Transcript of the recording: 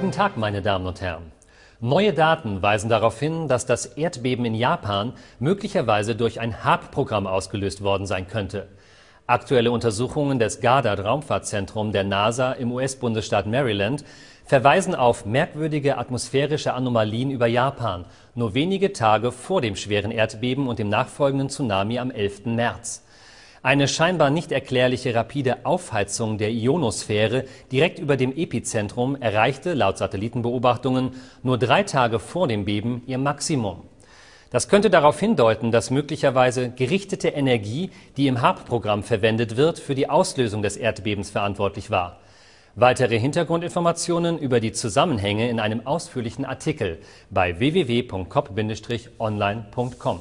Guten Tag, meine Damen und Herren. Neue Daten weisen darauf hin, dass das Erdbeben in Japan möglicherweise durch ein hab programm ausgelöst worden sein könnte. Aktuelle Untersuchungen des Goddard-Raumfahrtzentrum der NASA im US-Bundesstaat Maryland verweisen auf merkwürdige atmosphärische Anomalien über Japan, nur wenige Tage vor dem schweren Erdbeben und dem nachfolgenden Tsunami am 11. März. Eine scheinbar nicht erklärliche rapide Aufheizung der Ionosphäre direkt über dem Epizentrum erreichte laut Satellitenbeobachtungen nur drei Tage vor dem Beben ihr Maximum. Das könnte darauf hindeuten, dass möglicherweise gerichtete Energie, die im HARP-Programm verwendet wird, für die Auslösung des Erdbebens verantwortlich war. Weitere Hintergrundinformationen über die Zusammenhänge in einem ausführlichen Artikel bei www.cop-online.com.